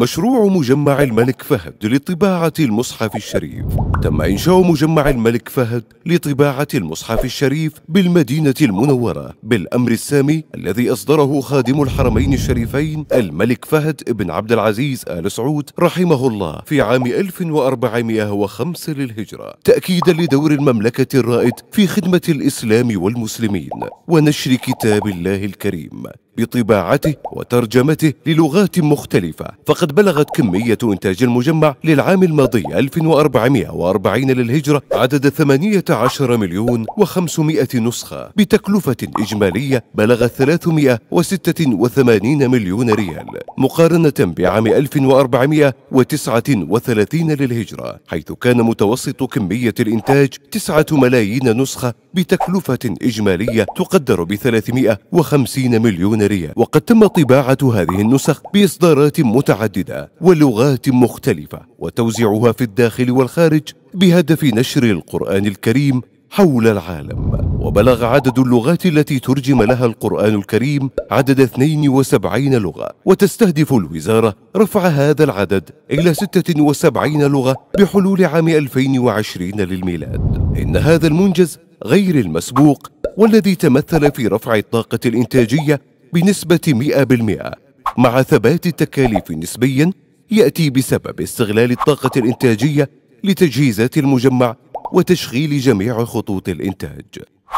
مشروع مجمع الملك فهد لطباعة المصحف الشريف تم إنشاء مجمع الملك فهد لطباعة المصحف الشريف بالمدينة المنورة بالأمر السامي الذي أصدره خادم الحرمين الشريفين الملك فهد بن عبد العزيز آل سعود رحمه الله في عام 1405 للهجرة تأكيدا لدور المملكة الرائد في خدمة الإسلام والمسلمين ونشر كتاب الله الكريم بطباعته وترجمته للغات مختلفة فقد وقد بلغت كمية إنتاج المجمع للعام الماضي 1440 للهجرة عدد 18 مليون و500 نسخة بتكلفة إجمالية بلغت 386 مليون ريال مقارنة بعام 1439 للهجرة حيث كان متوسط كمية الإنتاج 9 ملايين نسخة بتكلفة إجمالية تقدر ب 350 مليون ريال وقد تم طباعة هذه النسخ بإصدارات متعددة متعددة ولغات مختلفة وتوزيعها في الداخل والخارج بهدف نشر القرآن الكريم حول العالم وبلغ عدد اللغات التي ترجم لها القرآن الكريم عدد 72 لغة وتستهدف الوزارة رفع هذا العدد إلى 76 لغة بحلول عام 2020 للميلاد إن هذا المنجز غير المسبوق والذي تمثل في رفع الطاقة الإنتاجية بنسبة 100% مع ثبات التكاليف نسبيا يأتي بسبب استغلال الطاقة الإنتاجية لتجهيزات المجمع وتشغيل جميع خطوط الإنتاج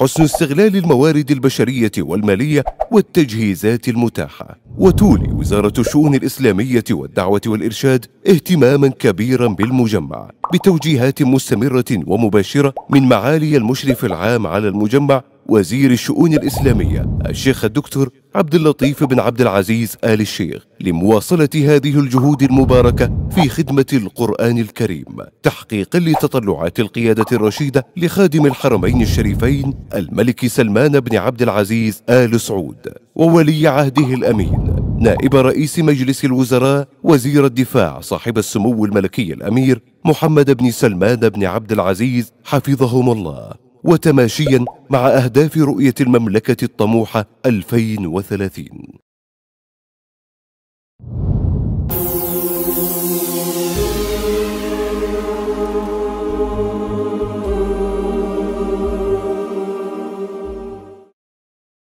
حسن استغلال الموارد البشرية والمالية والتجهيزات المتاحة وتولي وزارة الشؤون الإسلامية والدعوة والإرشاد اهتماما كبيرا بالمجمع بتوجيهات مستمرة ومباشرة من معالي المشرف العام على المجمع وزير الشؤون الإسلامية الشيخ الدكتور عبد اللطيف بن عبد العزيز آل الشيخ لمواصلة هذه الجهود المباركة في خدمة القرآن الكريم تحقيقا لتطلعات القيادة الرشيدة لخادم الحرمين الشريفين الملك سلمان بن عبد العزيز آل سعود وولي عهده الأمين نائب رئيس مجلس الوزراء وزير الدفاع صاحب السمو الملكي الأمير محمد بن سلمان بن عبد العزيز حفظهم الله وتماشيا مع أهداف رؤية المملكة الطموحة 2030